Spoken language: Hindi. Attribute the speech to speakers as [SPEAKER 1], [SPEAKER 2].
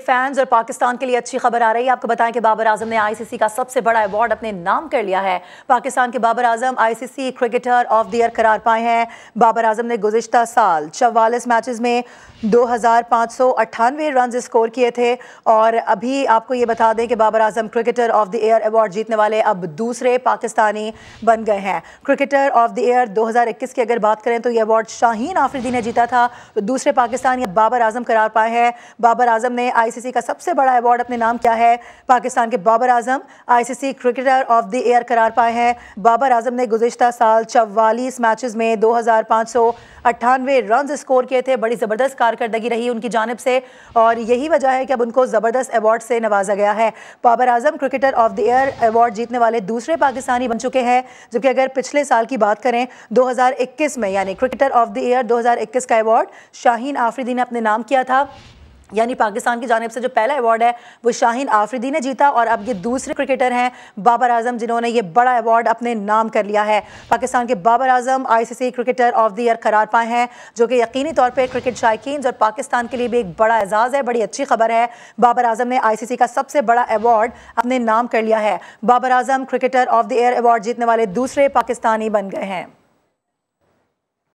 [SPEAKER 1] फैंस और पाकिस्तान के लिए अच्छी खबर आ रही है आपको बताएं कि बाबर आजम ने आईसीसी का सबसे बड़ा अवार्ड अपने नाम कर लिया है पाकिस्तान के Babar Azam ICC cricketer of the year करार पाए हैं बाबर आजम ने गुजशत साल चवालीस मैचेस में दो हज़ार पाँच स्कोर किए थे और अभी आपको ये बता दें कि Babar Azam cricketer of the year award जीतने वाले अब दूसरे पाकिस्तानी बन गए हैं क्रिकेटर ऑफ द ईयर दो की अगर बात करें तो ये अवार्ड शाहीन आफरीदी ने जीता था तो दूसरे पाकिस्तानी बाबर आजम करार पाए हैं बाबर आजम ने आईसीसी का सबसे बड़ा अवार्ड अपने नाम क्या है पाकिस्तान के Babar Azam ICC cricketer of the year करार पाए हैं बाबर आजम ने गुजशत साल चवालीस मैचेस में दो हज़ार रन स्कोर किए थे बड़ी ज़बरदस्त कारकर्दगी रही उनकी जानब से और यही वजह है कि अब उनको ज़बरदस्त अवार्ड से नवाजा गया है Babar Azam cricketer of the year award जीतने वाले दूसरे पाकिस्तानी बन चुके हैं जबकि अगर पिछले साल की बात करें 2021 में यानी क्रिकेटर ऑफ द ईयर 2021 का अवार्ड शाहीन आफरीदी ने अपने नाम किया था यानी पाकिस्तान की जानब से जो पहला अवार्ड है वो शाहीन आफरीदी ने जीता और अब ये दूसरे क्रिकेटर हैं बाबर आजम जिन्होंने ये बड़ा अवार्ड अपने नाम कर लिया है पाकिस्तान के Babar Azam ICC cricketer of the year करार पाए हैं जो कि यकीनी तौर पर क्रिकेट शायकीन और पाकिस्तान के लिए भी एक बड़ा एजाज़ है बड़ी अच्छी खबर है बाबर आजम ने आई का सबसे बड़ा अवार्ड अपने नाम कर लिया है Babar Azam cricketer of the year award जीतने वाले दूसरे पाकिस्तानी बन गए हैं